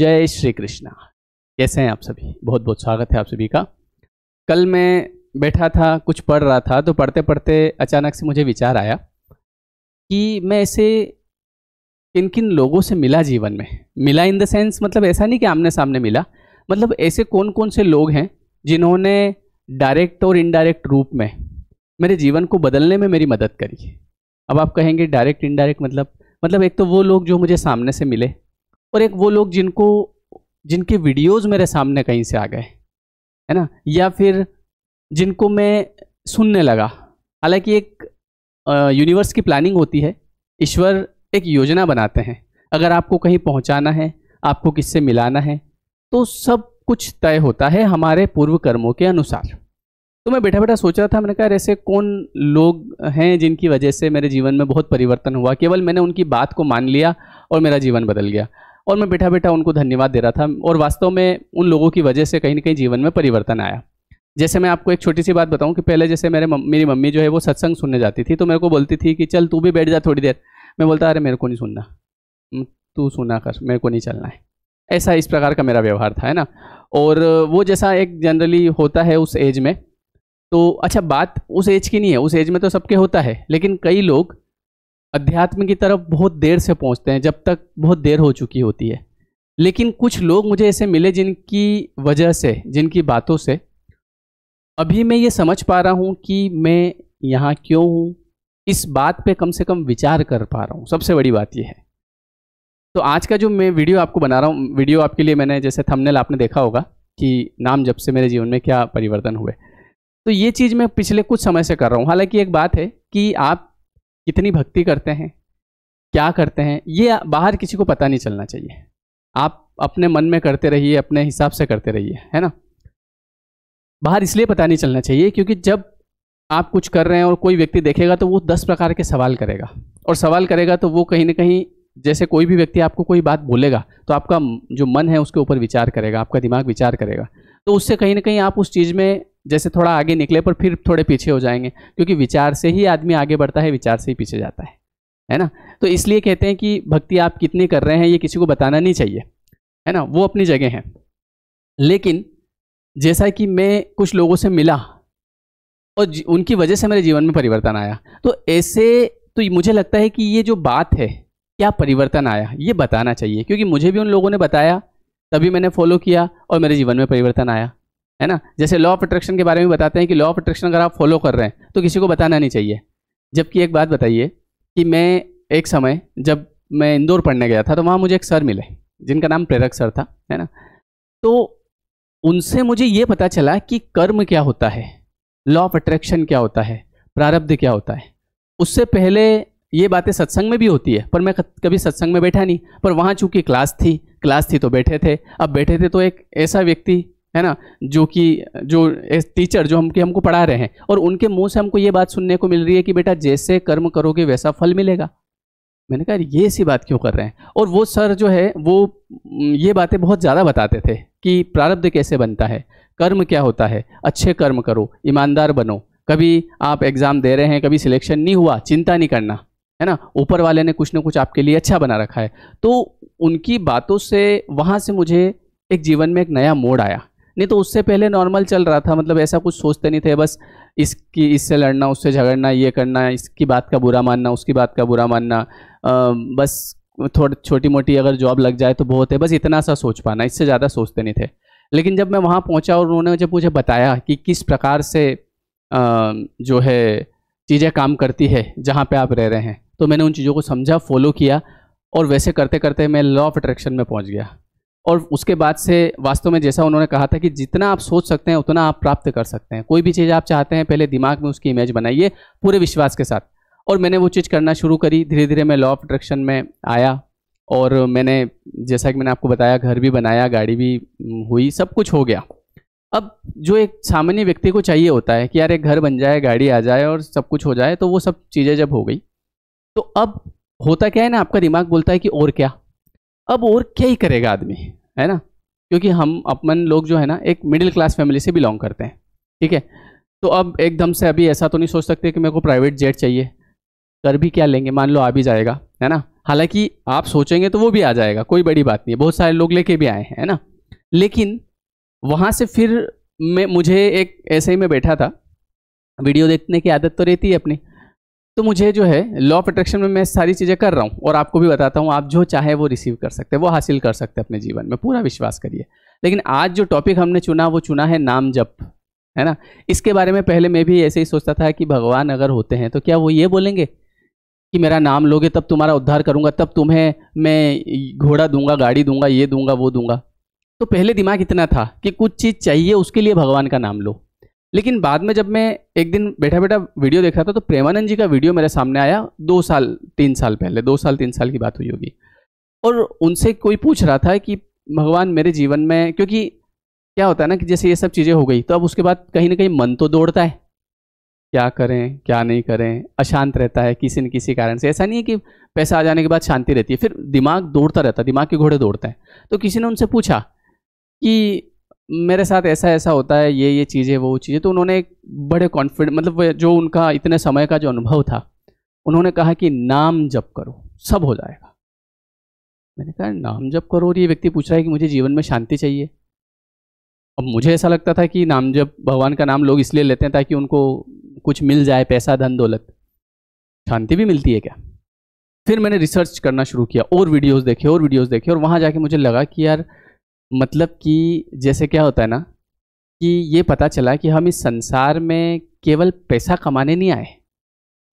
जय श्री कृष्णा कैसे हैं आप सभी बहुत बहुत स्वागत है आप सभी का कल मैं बैठा था कुछ पढ़ रहा था तो पढ़ते पढ़ते अचानक से मुझे विचार आया कि मैं ऐसे किन किन लोगों से मिला जीवन में मिला इन द सेंस मतलब ऐसा नहीं कि आमने सामने मिला मतलब ऐसे कौन कौन से लोग हैं जिन्होंने डायरेक्ट और इनडायरेक्ट रूप में मेरे जीवन को बदलने में मेरी मदद करी अब आप कहेंगे डायरेक्ट इनडायरेक्ट मतलब मतलब एक तो वो लोग जो मुझे सामने से मिले और एक वो लोग जिनको जिनके वीडियोज़ मेरे सामने कहीं से आ गए है ना या फिर जिनको मैं सुनने लगा हालांकि एक यूनिवर्स की प्लानिंग होती है ईश्वर एक योजना बनाते हैं अगर आपको कहीं पहुंचाना है आपको किससे मिलाना है तो सब कुछ तय होता है हमारे पूर्व कर्मों के अनुसार तो मैं बैठा बैठा सोच रहा था मैंने कहा ऐसे कौन लोग हैं जिनकी वजह से मेरे जीवन में बहुत परिवर्तन हुआ केवल मैंने उनकी बात को मान लिया और मेरा जीवन बदल गया और मैं बैठा बैठा उनको धन्यवाद दे रहा था और वास्तव में उन लोगों की वजह से कहीं ना कहीं जीवन में परिवर्तन आया जैसे मैं आपको एक छोटी सी बात बताऊं कि पहले जैसे मेरे मेरी मम्मी जो है वो सत्संग सुनने जाती थी तो मेरे को बोलती थी कि चल तू भी बैठ जा थोड़ी देर मैं बोलता अरे मेरे को नहीं सुनना हम्म, तू सुना कर मेरे को नहीं चलना है ऐसा इस प्रकार का मेरा व्यवहार था है ना और वो जैसा एक जनरली होता है उस एज में तो अच्छा बात उस एज की नहीं है उस एज में तो सबके होता है लेकिन कई लोग अध्यात्म की तरफ बहुत देर से पहुंचते हैं जब तक बहुत देर हो चुकी होती है लेकिन कुछ लोग मुझे ऐसे मिले जिनकी वजह से जिनकी बातों से अभी मैं ये समझ पा रहा हूँ कि मैं यहाँ क्यों हूँ इस बात पे कम से कम विचार कर पा रहा हूँ सबसे बड़ी बात यह है तो आज का जो मैं वीडियो आपको बना रहा हूँ वीडियो आपके लिए मैंने जैसे थंबनेल आपने देखा होगा कि नाम जब से मेरे जीवन में क्या परिवर्तन हुए तो ये चीज़ मैं पिछले कुछ समय से कर रहा हूँ हालांकि एक बात है कि आप कितनी भक्ति करते हैं क्या करते हैं ये बाहर किसी को पता नहीं चलना चाहिए आप अपने मन में करते रहिए अपने हिसाब से करते रहिए है ना बाहर इसलिए पता नहीं चलना चाहिए क्योंकि जब आप कुछ कर रहे हैं और कोई व्यक्ति देखेगा तो वो दस प्रकार के सवाल करेगा और सवाल करेगा तो वो कहीं ना कहीं जैसे कोई भी व्यक्ति आपको कोई बात बोलेगा तो आपका जो मन है उसके ऊपर विचार करेगा आपका दिमाग विचार करेगा तो उससे कहीं ना कहीं आप उस चीज़ में जैसे थोड़ा आगे निकले पर फिर थोड़े पीछे हो जाएंगे क्योंकि विचार से ही आदमी आगे बढ़ता है विचार से ही पीछे जाता है है ना तो इसलिए कहते हैं कि भक्ति आप कितनी कर रहे हैं ये किसी को बताना नहीं चाहिए है ना वो अपनी जगह है लेकिन जैसा कि मैं कुछ लोगों से मिला और उनकी वजह से मेरे जीवन में परिवर्तन आया तो ऐसे तो मुझे लगता है कि ये जो बात है क्या परिवर्तन आया ये बताना चाहिए क्योंकि मुझे भी उन लोगों ने बताया तभी मैंने फॉलो किया और मेरे जीवन में परिवर्तन आया है ना जैसे लॉ ऑफ अट्रैक्शन के बारे में बताते हैं कि लॉ ऑफ अट्रैक्शन अगर आप फॉलो कर रहे हैं तो किसी को बताना नहीं चाहिए जबकि एक बात बताइए कि मैं एक समय जब मैं इंदौर पढ़ने गया था तो वहाँ मुझे एक सर मिले जिनका नाम प्रेरक सर था है ना तो उनसे मुझे ये पता चला कि कर्म क्या होता है लॉ ऑफ अट्रैक्शन क्या होता है प्रारब्ध क्या होता है उससे पहले ये बातें सत्संग में भी होती है पर मैं कभी सत्संग में बैठा नहीं पर वहाँ चूंकि क्लास थी क्लास थी तो बैठे थे अब बैठे थे तो एक ऐसा व्यक्ति है ना जो कि जो टीचर जो हमके हमको पढ़ा रहे हैं और उनके मुंह से हमको ये बात सुनने को मिल रही है कि बेटा जैसे कर्म करोगे वैसा फल मिलेगा मैंने कहा ये सी बात क्यों कर रहे हैं और वो सर जो है वो ये बातें बहुत ज़्यादा बताते थे कि प्रारब्ध कैसे बनता है कर्म क्या होता है अच्छे कर्म करो ईमानदार बनो कभी आप एग्ज़ाम दे रहे हैं कभी सिलेक्शन नहीं हुआ चिंता नहीं करना है ना ऊपर वाले ने कुछ ना कुछ आपके लिए अच्छा बना रखा है तो उनकी बातों से वहाँ से मुझे एक जीवन में एक नया मोड़ आया नहीं तो उससे पहले नॉर्मल चल रहा था मतलब ऐसा कुछ सोचते नहीं थे बस इसकी इससे लड़ना उससे झगड़ना ये करना इसकी बात का बुरा मानना उसकी बात का बुरा मानना बस थोड़ी छोटी मोटी अगर जॉब लग जाए तो बहुत है बस इतना सा सोच पाना इससे ज़्यादा सोचते नहीं थे लेकिन जब मैं वहाँ पहुँचा और उन्होंने जब मुझे बताया कि किस प्रकार से जो है चीज़ें काम करती है जहाँ पे आप रह रहे हैं तो मैंने उन चीज़ों को समझा फॉलो किया और वैसे करते करते मैं लॉ ऑफ अट्रैक्शन में पहुँच गया और उसके बाद से वास्तव में जैसा उन्होंने कहा था कि जितना आप सोच सकते हैं उतना आप प्राप्त कर सकते हैं कोई भी चीज़ आप चाहते हैं पहले दिमाग में उसकी इमेज बनाइए पूरे विश्वास के साथ और मैंने वो चीज़ करना शुरू करी धीरे धीरे मैं लॉ ऑफ अट्रैक्शन में आया और मैंने जैसा कि मैंने आपको बताया घर भी बनाया गाड़ी भी हुई सब कुछ हो गया अब जो एक सामान्य व्यक्ति को चाहिए होता है कि यार एक घर बन जाए गाड़ी आ जाए और सब कुछ हो जाए तो वो सब चीज़ें जब हो गई तो अब होता क्या है ना आपका दिमाग बोलता है कि और क्या अब और क्या ही करेगा आदमी है ना क्योंकि हम अपन लोग जो है ना एक मिडिल क्लास फैमिली से बिलोंग करते हैं ठीक है तो अब एकदम से अभी ऐसा तो नहीं सोच सकते कि मेरे को प्राइवेट जेट चाहिए कर भी क्या लेंगे मान लो आ भी जाएगा है ना हालांकि आप सोचेंगे तो वो भी आ जाएगा कोई बड़ी बात नहीं है बहुत सारे लोग लेके भी आए हैं है ना लेकिन वहाँ से फिर मैं मुझे एक ऐसे ही मैं बैठा था वीडियो देखने की आदत तो रहती है अपनी तो मुझे जो है लॉ ऑफ अट्रैक्शन में मैं सारी चीज़ें कर रहा हूँ और आपको भी बताता हूँ आप जो चाहे वो रिसीव कर सकते हैं वो हासिल कर सकते हैं अपने जीवन में पूरा विश्वास करिए लेकिन आज जो टॉपिक हमने चुना वो चुना है नाम जप है ना इसके बारे में पहले मैं भी ऐसे ही सोचता था कि भगवान अगर होते हैं तो क्या वो ये बोलेंगे कि मेरा नाम लोगे तब तुम्हारा उद्धार करूँगा तब तुम्हें मैं घोड़ा दूंगा गाड़ी दूंगा ये दूंगा वो दूंगा तो पहले दिमाग इतना था कि कुछ चीज़ चाहिए उसके लिए भगवान का नाम लो लेकिन बाद में जब मैं एक दिन बैठा बैठा वीडियो देख रहा था तो प्रेमानंद जी का वीडियो मेरे सामने आया दो साल तीन साल पहले दो साल तीन साल की बात हुई होगी और उनसे कोई पूछ रहा था कि भगवान मेरे जीवन में क्योंकि क्या होता है ना कि जैसे ये सब चीज़ें हो गई तो अब उसके बाद कहीं ना कहीं मन तो दौड़ता है क्या करें क्या नहीं करें अशांत रहता है किसी न किसी कारण से ऐसा नहीं है कि पैसा आ जाने के बाद शांति रहती है फिर दिमाग दौड़ता रहता है दिमाग के घोड़े दौड़ता है तो किसी ने उनसे पूछा कि मेरे साथ ऐसा ऐसा होता है ये ये चीज़ें वो चीज़ें तो उन्होंने एक बड़े कॉन्फिडेंट मतलब जो उनका इतने समय का जो अनुभव था उन्होंने कहा कि नाम जप करो सब हो जाएगा मैंने कहा नाम जप करो और ये व्यक्ति पूछ रहा है कि मुझे जीवन में शांति चाहिए अब मुझे ऐसा लगता था कि नाम जप भगवान का नाम लोग इसलिए लेते हैं ताकि उनको कुछ मिल जाए पैसा धन दौलत शांति भी मिलती है क्या फिर मैंने रिसर्च करना शुरू किया और वीडियोस देखे और वीडियोस देखे और वहाँ जाके मुझे लगा कि यार मतलब कि जैसे क्या होता है ना कि ये पता चला कि हम इस संसार में केवल पैसा कमाने नहीं आए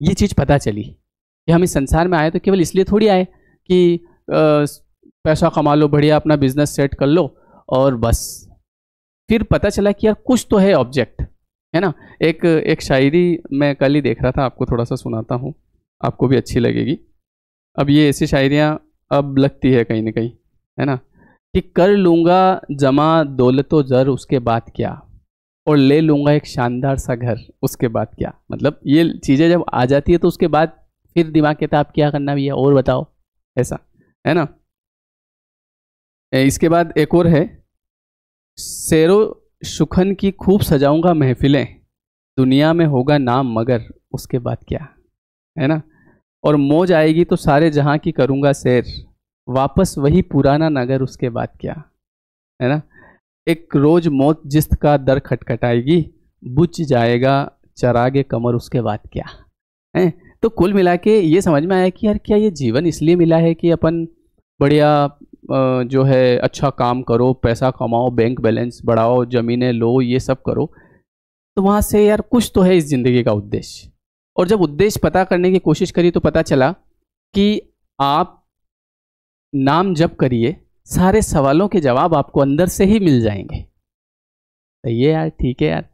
ये चीज़ पता चली कि हम इस संसार में आए तो केवल इसलिए थोड़ी आए कि आ, पैसा कमा लो बढ़िया अपना बिजनेस सेट कर लो और बस फिर पता चला कि यार कुछ तो है ऑब्जेक्ट है ना एक एक शायरी मैं कल ही देख रहा था आपको थोड़ा सा सुनाता हूँ आपको भी अच्छी लगेगी अब ये ऐसी शायरियाँ अब लगती है कहीं ना कहीं है ना कि कर लूँगा जमा दौलत जर उसके बाद क्या और ले लूँगा एक शानदार सा घर उसके बाद क्या मतलब ये चीज़ें जब आ जाती है तो उसके बाद फिर दिमाग कहता है आप क्या करना भैया और बताओ ऐसा है ना इसके बाद एक और है शेरो सुखन की खूब सजाऊंगा महफिलें दुनिया में होगा नाम मगर उसके बाद क्या है ना और मौज आएगी तो सारे जहाँ की करूँगा शेर वापस वही पुराना नगर उसके बाद क्या है ना एक रोज मौत जिस्त का दर खटखटाएगी बुझ जाएगा चरागे कमर उसके बाद क्या है तो कुल मिला के ये समझ में आया कि यार क्या ये जीवन इसलिए मिला है कि अपन बढ़िया जो है अच्छा काम करो पैसा कमाओ बैंक बैलेंस बढ़ाओ ज़मीनें लो ये सब करो तो वहाँ से यार कुछ तो है इस ज़िंदगी का उद्देश्य और जब उद्देश्य पता करने की कोशिश करी तो पता चला कि आप नाम जप करिए सारे सवालों के जवाब आपको अंदर से ही मिल जाएंगे सही तो है यार ठीक है यार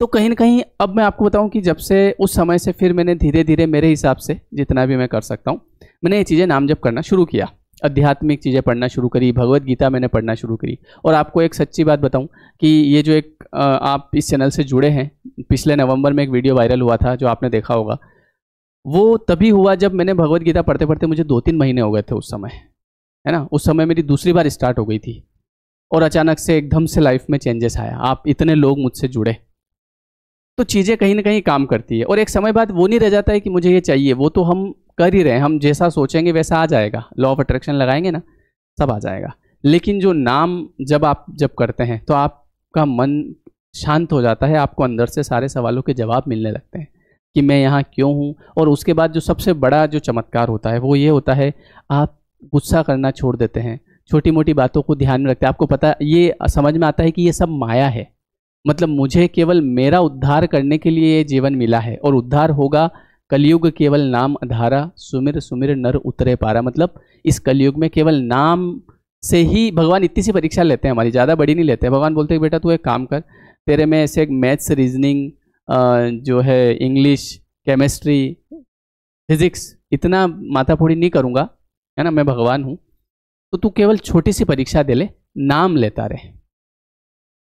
तो कहीं ना कहीं अब मैं आपको बताऊं कि जब से उस समय से फिर मैंने धीरे धीरे मेरे हिसाब से जितना भी मैं कर सकता हूँ मैंने ये चीज़ें नाम जप करना शुरू किया आध्यात्मिक चीज़ें पढ़ना शुरू करी भगवत गीता मैंने पढ़ना शुरू करी और आपको एक सच्ची बात बताऊं कि ये जो एक आप इस चैनल से जुड़े हैं पिछले नवंबर में एक वीडियो वायरल हुआ था जो आपने देखा होगा वो तभी हुआ जब मैंने भगवत गीता पढ़ते पढ़ते मुझे दो तीन महीने हो गए थे उस समय है ना उस समय मेरी दूसरी बार स्टार्ट हो गई थी और अचानक से एकदम से लाइफ में चेंजेस आया आप इतने लोग मुझसे जुड़े तो चीज़ें कहीं ना कहीं काम करती है और एक समय बाद वो नहीं रह जाता है कि मुझे ये चाहिए वो तो हम कर ही रहे हैं हम जैसा सोचेंगे वैसा आ जाएगा लॉ ऑफ अट्रैक्शन लगाएंगे ना सब आ जाएगा लेकिन जो नाम जब आप जब करते हैं तो आपका मन शांत हो जाता है आपको अंदर से सारे सवालों के जवाब मिलने लगते हैं कि मैं यहाँ क्यों हूँ और उसके बाद जो सबसे बड़ा जो चमत्कार होता है वो ये होता है आप गुस्सा करना छोड़ देते हैं छोटी मोटी बातों को ध्यान में रखते हैं आपको पता ये समझ में आता है कि ये सब माया है मतलब मुझे केवल मेरा उद्धार करने के लिए ये जीवन मिला है और उद्धार होगा कलयुग केवल नाम अधारा सुमिर सुमिर नर उतरे पारा मतलब इस कलयुग में केवल नाम से ही भगवान इतनी सी परीक्षा लेते हैं हमारी ज़्यादा बड़ी नहीं लेते हैं भगवान बोलते हैं बेटा तू एक काम कर तेरे में ऐसे मैथ्स रीजनिंग जो है इंग्लिश केमिस्ट्री फिज़िक्स इतना माथापोड़ी नहीं करूँगा है ना मैं भगवान हूँ तो तू केवल छोटी सी परीक्षा दे ले नाम लेता रहे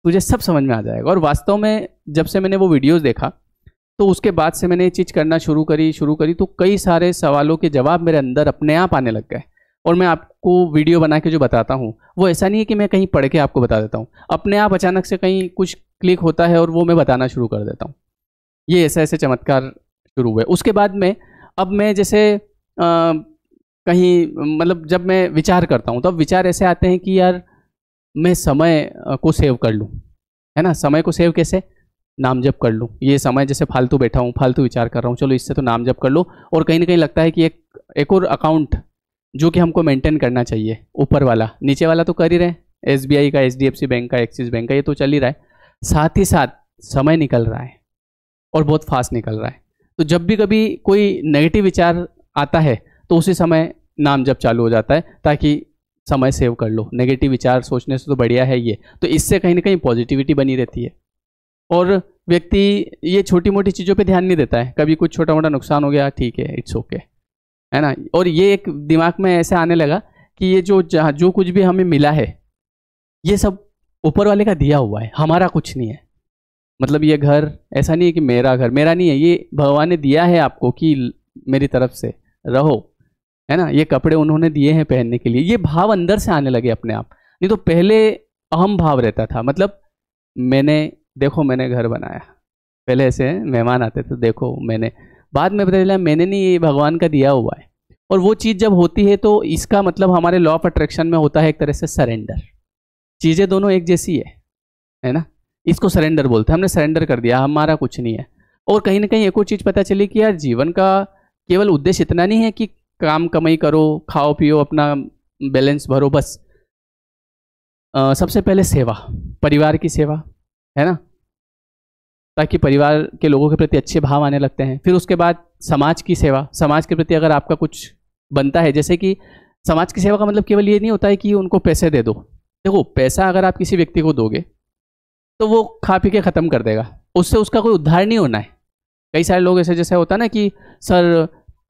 तुझे सब समझ में आ जाएगा और वास्तव में जब से मैंने वो वीडियोस देखा तो उसके बाद से मैंने ये चीज़ करना शुरू करी शुरू करी तो कई सारे सवालों के जवाब मेरे अंदर अपने आप आने लग गए और मैं आपको वीडियो बना के जो बताता हूँ वो ऐसा नहीं है कि मैं कहीं पढ़ के आपको बता देता हूँ अपने आप अचानक से कहीं कुछ क्लिक होता है और वो मैं बताना शुरू कर देता हूँ ये ऐसे ऐसे चमत्कार शुरू हुए उसके बाद में अब मैं जैसे आ, कहीं मतलब जब मैं विचार करता हूँ तब तो विचार ऐसे आते हैं कि यार मैं समय को सेव कर लूँ है ना समय को सेव कैसे नाम जप कर लूँ ये समय जैसे फालतू बैठा हूँ फालतू विचार कर रहा हूँ चलो इससे तो नाम जप कर लो और कहीं ना कहीं लगता है कि एक एक और अकाउंट जो कि हमको मेंटेन करना चाहिए ऊपर वाला नीचे वाला तो कर ही रहे एस का एच बैंक का एक्सिस बैंक का ये तो चल ही रहा है साथ ही साथ समय निकल रहा है और बहुत फास्ट निकल रहा है तो जब भी कभी कोई नेगेटिव विचार आता है तो उसी समय नाम जब चालू हो जाता है ताकि समय सेव कर लो नेगेटिव विचार सोचने से तो बढ़िया है ये तो इससे कहीं ना कहीं पॉजिटिविटी बनी रहती है और व्यक्ति ये छोटी मोटी चीज़ों पे ध्यान नहीं देता है कभी कुछ छोटा मोटा नुकसान हो गया ठीक है इट्स ओके है ना और ये एक दिमाग में ऐसे आने लगा कि ये जो जो कुछ भी हमें मिला है ये सब ऊपर वाले का दिया हुआ है हमारा कुछ नहीं है मतलब ये घर ऐसा नहीं है कि मेरा घर मेरा नहीं है ये भगवान ने दिया है आपको कि मेरी तरफ से रहो है ना ये कपड़े उन्होंने दिए हैं पहनने के लिए ये भाव अंदर से आने लगे अपने आप नहीं तो पहले अहम भाव रहता था मतलब मैंने देखो मैंने घर बनाया पहले ऐसे मेहमान आते थे देखो मैंने बाद में पता चला मैंने नहीं ये भगवान का दिया हुआ है और वो चीज़ जब होती है तो इसका मतलब हमारे लॉ ऑफ अट्रैक्शन में होता है एक तरह से सरेंडर चीज़ें दोनों एक जैसी है है ना इसको सरेंडर बोलते हैं हमने सरेंडर कर दिया हमारा कुछ नहीं है और कहीं ना कहीं एक और चीज़ पता चली कि यार जीवन का केवल उद्देश्य इतना नहीं है कि काम कमाई करो खाओ पियो अपना बैलेंस भरो बस आ, सबसे पहले सेवा परिवार की सेवा है ना ताकि परिवार के लोगों के प्रति अच्छे भाव आने लगते हैं फिर उसके बाद समाज की सेवा समाज के प्रति अगर आपका कुछ बनता है जैसे कि समाज की सेवा का मतलब केवल ये नहीं होता है कि उनको पैसे दे दो देखो पैसा अगर आप किसी व्यक्ति को दोगे तो वो खा पी के ख़त्म कर देगा उससे उसका कोई उद्धार नहीं होना है कई सारे लोग ऐसे जैसे होता ना कि सर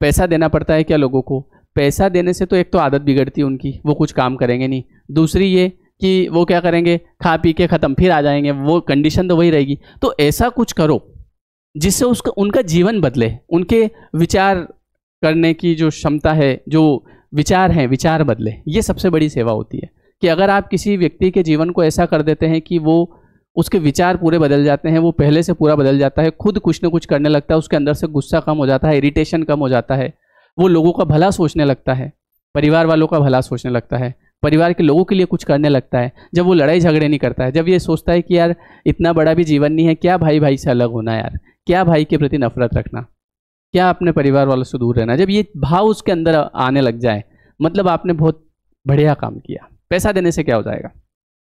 पैसा देना पड़ता है क्या लोगों को पैसा देने से तो एक तो आदत बिगड़ती है उनकी वो कुछ काम करेंगे नहीं दूसरी ये कि वो क्या करेंगे खा पी के ख़त्म फिर आ जाएंगे वो कंडीशन तो वही रहेगी तो ऐसा कुछ करो जिससे उसका उनका जीवन बदले उनके विचार करने की जो क्षमता है जो विचार हैं विचार बदले ये सबसे बड़ी सेवा होती है कि अगर आप किसी व्यक्ति के जीवन को ऐसा कर देते हैं कि वो उसके विचार पूरे बदल जाते हैं वो पहले से पूरा बदल जाता है खुद कुछ ना कुछ करने लगता है उसके अंदर से गुस्सा कम हो जाता है इरिटेशन कम हो जाता है वो लोगों का भला सोचने लगता है परिवार वालों का भला सोचने लगता है परिवार के लोगों के लिए कुछ करने लगता है जब वो लड़ाई झगड़े नहीं करता है जब ये सोचता है कि यार इतना बड़ा भी जीवन नहीं है क्या भाई भाई से अलग होना यार क्या भाई के प्रति नफरत रखना क्या अपने परिवार वालों से दूर रहना जब ये भाव उसके अंदर आने लग जाए मतलब आपने बहुत बढ़िया काम किया पैसा देने से क्या हो जाएगा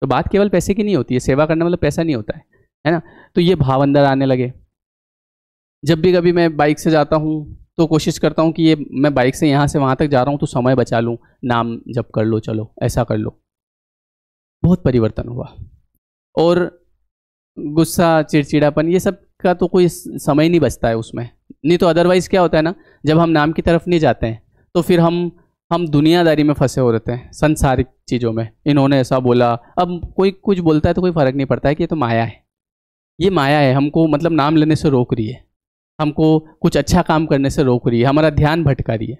तो बात केवल पैसे की नहीं होती है सेवा करना मतलब पैसा नहीं होता है है ना तो ये भाव अंदर आने लगे जब भी कभी मैं बाइक से जाता हूँ तो कोशिश करता हूँ कि ये मैं बाइक से यहाँ से वहाँ तक जा रहा हूँ तो समय बचा लूँ नाम जब कर लो चलो ऐसा कर लो बहुत परिवर्तन हुआ और गुस्सा चिड़चिड़ापन ये सब का तो कोई समय नहीं बचता है उसमें नहीं तो अदरवाइज़ क्या होता है ना जब हम नाम की तरफ नहीं जाते हैं तो फिर हम हम दुनियादारी में फंसे हो रहते हैं संसारिक चीज़ों में इन्होंने ऐसा बोला अब कोई कुछ बोलता है तो कोई फ़र्क नहीं पड़ता है कि ये तो माया है ये माया है हमको मतलब नाम लेने से रोक रही है हमको कुछ अच्छा काम करने से रोक रही है हमारा ध्यान भटका रही है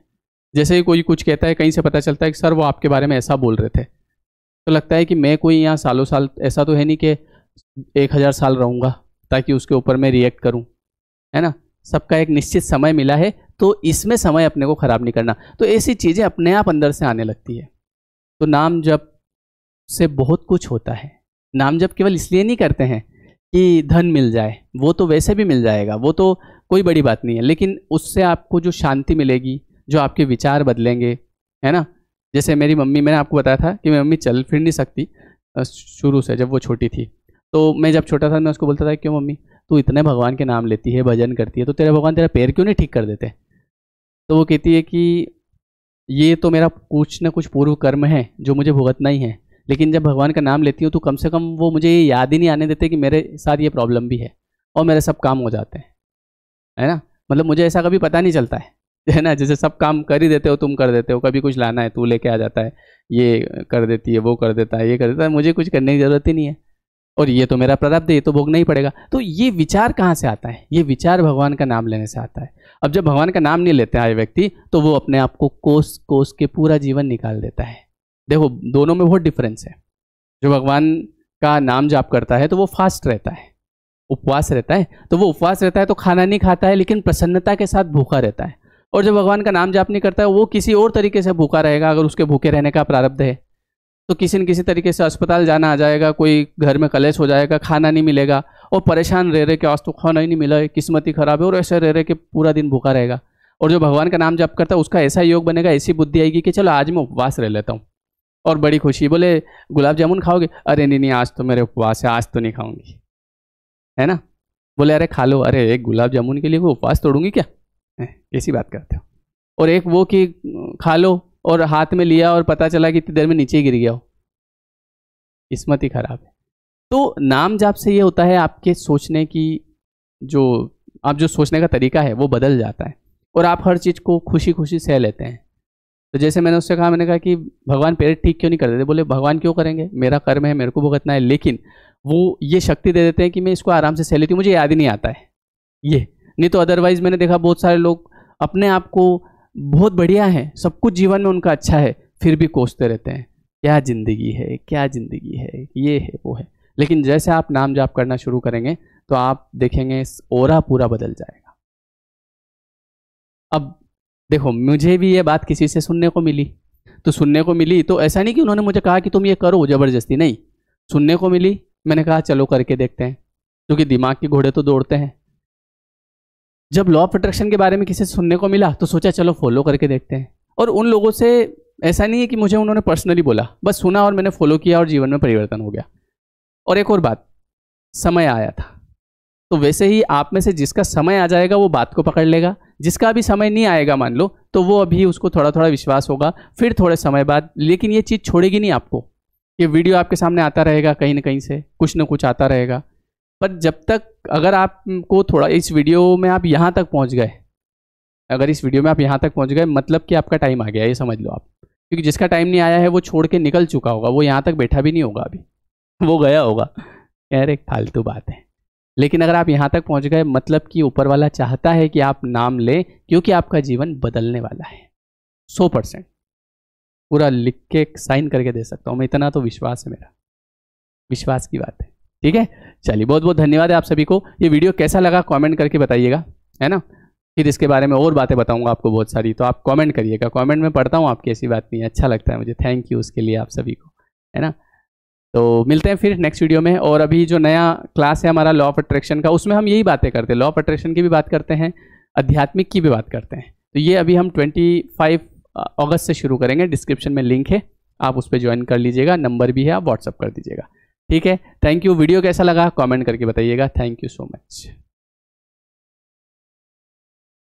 जैसे ही कोई कुछ कहता है कहीं से पता चलता है कि सर वो आपके बारे में ऐसा बोल रहे थे तो लगता है कि मैं कोई यहाँ सालों साल ऐसा तो है नहीं कि एक हज़ार साल रहूँगा ताकि उसके ऊपर मैं रिएक्ट करूँ है ना सबका एक निश्चित समय मिला है तो इसमें समय अपने को ख़राब नहीं करना तो ऐसी चीज़ें अपने आप अंदर से आने लगती है तो नाम जब से बहुत कुछ होता है नाम जब केवल इसलिए नहीं करते हैं कि धन मिल जाए वो तो वैसे भी मिल जाएगा वो तो कोई बड़ी बात नहीं है लेकिन उससे आपको जो शांति मिलेगी जो आपके विचार बदलेंगे है ना जैसे मेरी मम्मी मैंने आपको बताया था कि मेरी मम्मी चल फिर नहीं सकती शुरू से जब वो छोटी थी तो मैं जब छोटा था मैं उसको बोलता था क्यों मम्मी तू इतने भगवान के नाम लेती है भजन करती है तो तेरे भगवान तेरा पैर क्यों नहीं ठीक कर देते तो वो कहती है कि ये तो मेरा कुछ ना कुछ पूर्व कर्म है जो मुझे भुगतना ही है लेकिन जब भगवान का नाम लेती हूँ तो कम से कम वो मुझे ये याद ही नहीं आने देते कि मेरे साथ ये प्रॉब्लम भी है और मेरे सब काम हो जाते हैं है ना मतलब मुझे ऐसा कभी पता नहीं चलता है है ना जैसे सब काम कर ही देते हो तुम कर देते हो कभी कुछ लाना है तू लेके आ जाता है ये कर देती है वो कर देता है ये कर देता है मुझे कुछ करने की ज़रूरत ही नहीं है और ये तो मेरा प्रारब्ध है ये तो भोगना ही पड़ेगा तो ये विचार कहाँ से आता है ये विचार भगवान का नाम लेने से आता है अब जब भगवान का नाम नहीं लेते हैं व्यक्ति तो वो अपने आप को कोस कोस के पूरा जीवन निकाल देता है देखो दोनों में बहुत डिफरेंस है जो भगवान का नाम जाप करता है तो वो फास्ट रहता है उपवास रहता है तो वो उपवास रहता है तो खाना नहीं खाता है लेकिन प्रसन्नता के साथ भूखा रहता है और जब भगवान का नाम जाप नहीं करता है वो किसी और तरीके से भूखा रहेगा अगर उसके भूखे रहने का प्रारब्ध है तो किसी न किसी तरीके से अस्पताल जाना आ जाएगा कोई घर में कलेश हो जाएगा खाना नहीं मिलेगा और परेशान रह रहे कि आज तो खाना ही नहीं मिला है किस्मत ही खराब है और ऐसे रह रहे कि पूरा दिन भूखा रहेगा और जो भगवान का नाम जप करता है उसका ऐसा योग बनेगा ऐसी बुद्धि आएगी कि चलो आज मैं उपवास रह लेता हूँ और बड़ी खुशी बोले गुलाब जामुन खाओगे अरे नहीं नहीं आज तो मेरे उपवास है आज तो नहीं खाऊंगी है ना बोले अरे खा लो अरे एक गुलाब जामुन के लिए वो उपवास तोड़ूंगी क्या ऐसी बात करते हो और एक वो कि खा लो और हाथ में लिया और पता चला कि इतनी देर में नीचे गिर गया हो किस्मत ही ख़राब है तो नाम जाप से ये होता है आपके सोचने की जो आप जो सोचने का तरीका है वो बदल जाता है और आप हर चीज़ को खुशी खुशी सह लेते हैं तो जैसे मैंने उससे कहा मैंने कहा कि भगवान पेरेंट ठीक क्यों नहीं कर देते बोले भगवान क्यों करेंगे मेरा कर्म है मेरे को भुगतना है लेकिन वो ये शक्ति दे देते हैं कि मैं इसको आराम से सह लेती हूँ मुझे याद ही नहीं आता है ये नहीं तो अदरवाइज़ मैंने देखा बहुत सारे लोग अपने आप को बहुत बढ़िया है सब कुछ जीवन में उनका अच्छा है फिर भी कोसते रहते हैं क्या ज़िंदगी है क्या ज़िंदगी है ये है वो है लेकिन जैसे आप नाम जाप करना शुरू करेंगे तो आप देखेंगे ओरा पूरा बदल जाएगा अब देखो मुझे भी ये बात किसी से सुनने को मिली तो सुनने को मिली तो ऐसा नहीं कि उन्होंने मुझे कहा कि तुम ये करो ज़बरदस्ती नहीं सुनने को मिली मैंने कहा चलो करके देखते हैं क्योंकि दिमाग के घोड़े तो दौड़ते हैं जब लॉ ऑफ अट्रैक्शन के बारे में किसी से सुनने को मिला तो सोचा चलो फॉलो करके देखते हैं और उन लोगों से ऐसा नहीं है कि मुझे उन्होंने पर्सनली बोला बस सुना और मैंने फॉलो किया और जीवन में परिवर्तन हो गया और एक और बात समय आया था तो वैसे ही आप में से जिसका समय आ जाएगा वो बात को पकड़ लेगा जिसका अभी समय नहीं आएगा मान लो तो वो अभी उसको थोड़ा थोड़ा विश्वास होगा फिर थोड़े समय बाद लेकिन ये चीज़ छोड़ेगी नहीं आपको ये वीडियो आपके सामने आता रहेगा कहीं ना कहीं से कुछ ना कुछ आता रहेगा पर जब तक अगर आपको थोड़ा इस वीडियो में आप यहाँ तक पहुँच गए अगर इस वीडियो में आप यहाँ तक पहुँच गए मतलब कि आपका टाइम आ गया ये समझ लो आप क्योंकि जिसका टाइम नहीं आया है वो छोड़ के निकल चुका होगा वो यहाँ तक बैठा भी नहीं होगा अभी वो गया होगा यार एक फालतू बात है लेकिन अगर आप यहाँ तक पहुँच गए मतलब कि ऊपर वाला चाहता है कि आप नाम लें क्योंकि आपका जीवन बदलने वाला है सौ परसेंट पूरा लिख के साइन करके दे सकता हूँ मैं इतना तो विश्वास है मेरा विश्वास की बात है ठीक है चलिए बहुत बहुत धन्यवाद है आप सभी को ये वीडियो कैसा लगा कमेंट करके बताइएगा है ना फिर इसके बारे में और बातें बताऊंगा आपको बहुत सारी तो आप कमेंट करिएगा कमेंट में पढ़ता हूँ आपकी ऐसी बात नहीं है अच्छा लगता है मुझे थैंक यू उसके लिए आप सभी को है ना तो मिलते हैं फिर नेक्स्ट वीडियो में और अभी जो नया क्लास है हमारा लॉ ऑफ अट्रैक्शन का उसमें हम यही बातें करते हैं लॉ ऑफ अट्रैक्शन की भी बात करते हैं आध्यात्मिक की भी बात करते हैं तो ये अभी हम ट्वेंटी अगस्त से शुरू करेंगे डिस्क्रिप्शन में लिंक है आप उस पर ज्वाइन कर लीजिएगा नंबर भी है आप व्हाट्सअप कर दीजिएगा ठीक है थैंक यू वीडियो कैसा लगा कमेंट करके बताइएगा थैंक यू सो मच